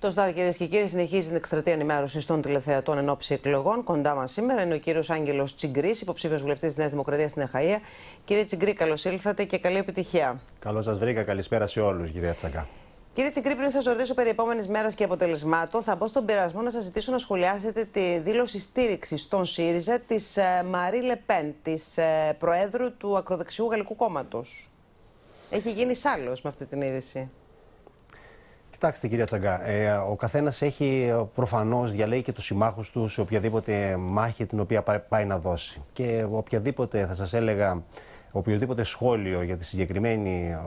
Το ΣΤΑΡ, κυρίες και κύριοι, συνεχίζει την εκστρατεία ενημέρωσης των τηλεθεατών εν ώψη εκλογών. Κοντά μας σήμερα είναι ο κύριος Άγγελος Τσιγκρής, υποψήφιος βουλευτής της Νέας Δημοκρατίας στην Αχαία. Κύριε Τσιγκρή, καλώς ήλθατε και καλή επιτυχία. Καλώς σας βρήκα. Καλησπέρα σε όλους, κυρία Τσακά. Κύριε Τσιγκρή, πριν σας ρωτήσω περί επόμενης μέρας και αποτελεσμάτων, θα μπω στον πειρασμό να σας ζητήσω να σχολιάσετε τη δήλωση στήριξης στον ΣΥΡΙΖΑ της ε, Μαρή Λεπέν, της ε, Προέδρου του Ακροδεξιού Γαλλικού Κόμματος. Έχει γίνει άλλος με αυτή την είδηση. Κοιτάξτε, κυρία Τσαγκά, ε, ο καθένας έχει ε, προφανώς διαλέγει και τους συμμάχους τους σε οποιαδήποτε μάχη την οποία πάει να δώσει. Και οποιαδήποτε, θα σας έλεγα, οποιοδήποτε σχόλιο για τη συγκεκριμένη ε,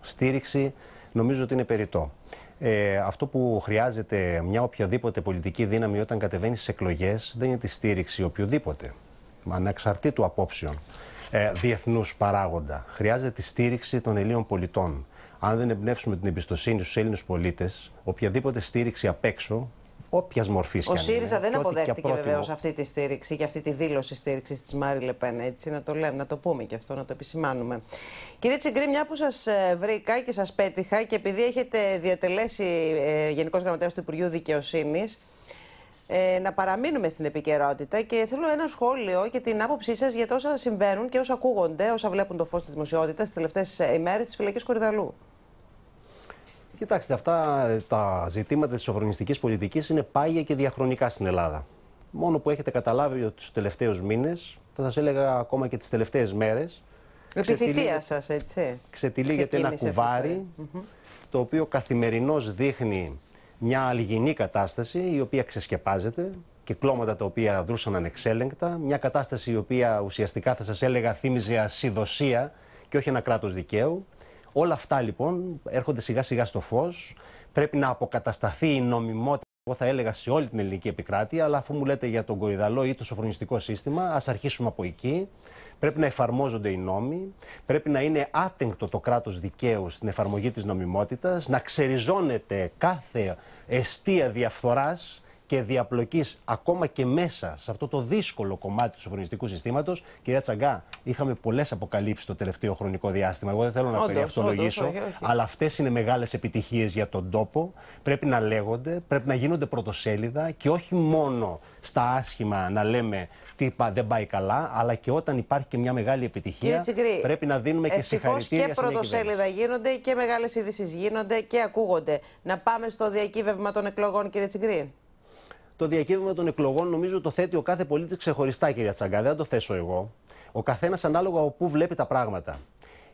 στήριξη νομίζω ότι είναι περιττό. Ε, αυτό που χρειάζεται μια οποιαδήποτε πολιτική δύναμη όταν κατεβαίνει στις εκλογές δεν είναι τη στήριξη οποιοδήποτε, ανεξαρτήτου απόψεων, ε, διεθνούς παράγοντα. Χρειάζεται τη στήριξη των Ελλήνων πολιτών αν δεν εμπνεύσουμε την εμπιστοσύνη στους Έλληνες πολίτες, οποιαδήποτε στήριξη απ' έξω, όποιας μορφής Ο ΣΥΡΙΖΑ δεν αποδέχτηκε βεβαίως αυτή τη στήριξη και αυτή τη δήλωση στήριξης της Μάρι Λεπέν. Έτσι, να το λέμε, να το πούμε και αυτό, να το επισημάνουμε. Κύριε Τσιγκρή, μια που σας ε, βρήκα και σας πέτυχα και επειδή έχετε διατελέσει ε, Γενικός Γραμματέας του Υπουργείου Δικαιοσύνης, ε, να παραμείνουμε στην επικαιρότητα και θέλω ένα σχόλιο και την άποψή σας για τα όσα συμβαίνουν και όσα ακούγονται, όσα βλέπουν το φως της δημοσιότητας τις τελευταίες ε, ημέρες της φυλακής Κορυδαλού. Κοιτάξτε, αυτά τα ζητήματα της σοφρονιστική πολιτικής είναι πάγια και διαχρονικά στην Ελλάδα. Μόνο που έχετε καταλάβει ότι τους τελευταίους μήνες, θα σας έλεγα ακόμα και τις τελευταίες μέρες. Επιθυμία σας, έτσι. Ξετυλίγεται ένα κουβάρι, το οποίο καθημερινώς δείχνει μια αλγινή κατάσταση, η οποία ξεσκεπάζεται, κυκλώματα τα οποία δρούσαν ανεξέλεγκτα, μια κατάσταση η οποία ουσιαστικά θα σας έλεγα θύμιζε ασυδοσία και όχι ένα κράτος δικαίου. Όλα αυτά λοιπόν έρχονται σιγά σιγά στο φως. Πρέπει να αποκατασταθεί η νομιμότητα. Εγώ θα έλεγα σε όλη την ελληνική επικράτεια, αλλά αφού μου λέτε για τον κοϊδαλό ή το σοφρονιστικό σύστημα, ας αρχίσουμε από εκεί. Πρέπει να εφαρμόζονται οι νόμοι, πρέπει να είναι άτεγκτο το κράτος δικαίου στην εφαρμογή της νομιμότητας, να ξεριζώνεται κάθε αιστεία διαφθοράς και διαπλοκής ακόμα και μέσα σε αυτό το δύσκολο κομμάτι του σοφρονιστικού συστήματος. Κυρία Τσαγκά, είχαμε πολλές αποκαλύψεις το τελευταίο χρονικό διάστημα. Εγώ δεν θέλω να περιαυτολογήσω, αλλά αυτές είναι μεγάλες επιτυχίες για τον τόπο. Πρέπει να λέγονται, πρέπει να γίνονται πρωτοσέλιδα και όχι μόνο στα άσχημα να λέμε τι δεν πάει καλά, αλλά και όταν υπάρχει και μια μεγάλη επιτυχία, πρέπει να δίνουμε και συγχαρητήρια και πρωτοσέλιδα γίνονται και μεγάλες ειδήσεις γίνονται και ακούγονται. Να πάμε στο διακύβευμα των εκλογών, κύριε Τσιγκρή το διακύβευμα των εκλογών νομίζω το θέτει ο κάθε πολίτης ξεχωριστά, κυρία Τσαγκά. Δεν το θέσω εγώ. Ο καθένας ανάλογα από βλέπει τα πράγματα.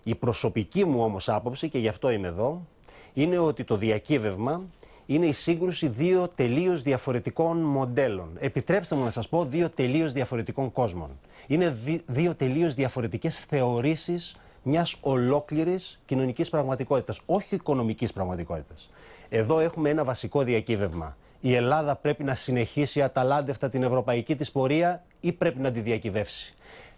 Η προσωπική μου όμως άποψη, και γι' αυτό είμαι εδώ, είναι ότι το διακύβευμα είναι η σύγκρουση δύο τελείως διαφορετικών μοντέλων. Επιτρέψτε μου να σας πω δύο τελείως διαφορετικών κόσμων. Είναι δύο τελείως διαφορετικές θεωρήσεις μιας ολόκληρης κοινωνικής πραγματικότητας, όχι οικονομικής πραγματικότητας. Εδώ έχουμε ένα βασικό διακύβευμα η Ελλάδα πρέπει να συνεχίσει αταλάντευτα την ευρωπαϊκή της πορεία ή πρέπει να τη διακυβεύσει.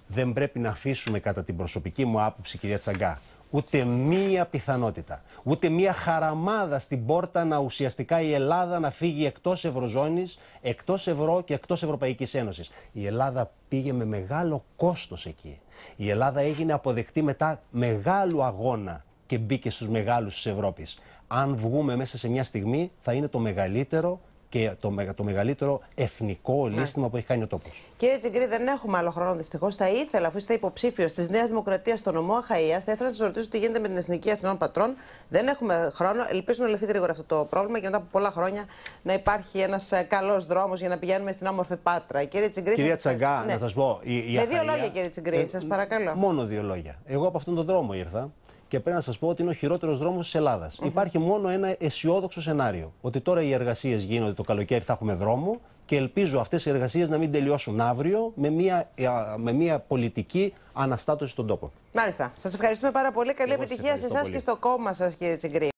Δεν πρέπει να αφήσουμε κατά την προσωπική μου άποψη κυρία Τσαγκά ούτε μία πιθανότητα, ούτε μία χαραμάδα στην πόρτα να ουσιαστικά η Ελλάδα να φύγει εκτός Ευρωζώνης, εκτός Ευρώ και εκτός Ευρωπαϊκής Ένωσης. Η Ελλάδα πήγε με μεγάλο κόστος εκεί. Η Ελλάδα έγινε αποδεκτή μετά μεγάλου αγώνα και μπήκε στους μεγάλους της Ευρώπης. Αν βγούμε μέσα σε μια στιγμή θα είναι το μεγαλύτερο και το, το μεγαλύτερο εθνικό λύστημα που έχει κάνει ο τόπος. Κύριε Τσιγκρή, δεν έχουμε άλλο χρόνο δυστυχώς. Θα ήθελα, αφού είστε υποψήφιος της Νέας Δημοκρατίας στο νομό Αχαία, θα ήθελα να σας ρωτήσω τι γίνεται με την Εθνική Εθνών Πατρών. Δεν έχουμε χρόνο. Ελπίζω να λυθεί γρήγορα αυτό το πρόβλημα και μετά από πολλά χρόνια να υπάρχει ένας ε, καλός δρόμος για να πηγαίνουμε στην όμορφη Πάτρα. Κύριε Τσιγκρή, Κυρία σας... Τσαγκά, ναι. να σας πω. Η, με δύο λόγια, κύριε Τσιγκρή, ε, σας παρακαλώ. Μόνο δύο λόγια. Εγώ από αυτόν τον δρόμο ήρθα. Και πρέπει να σας πω ότι είναι ο χειρότερος δρόμος της Ελλάδας. Υπάρχει μόνο ένα αισιόδοξο σενάριο. Ότι τώρα οι εργασίες γίνονται το καλοκαίρι, θα έχουμε δρόμο και ελπίζω αυτές οι εργασίες να μην τελειώσουν αύριο με μια, ε, με μια πολιτική αναστάτωση στον τόπο. Μάλιστα. Σας ευχαριστούμε πάρα πολύ. Καλή επιτυχία σε εσάς και στο κόμμα σας, κύριε Τσιγκρή.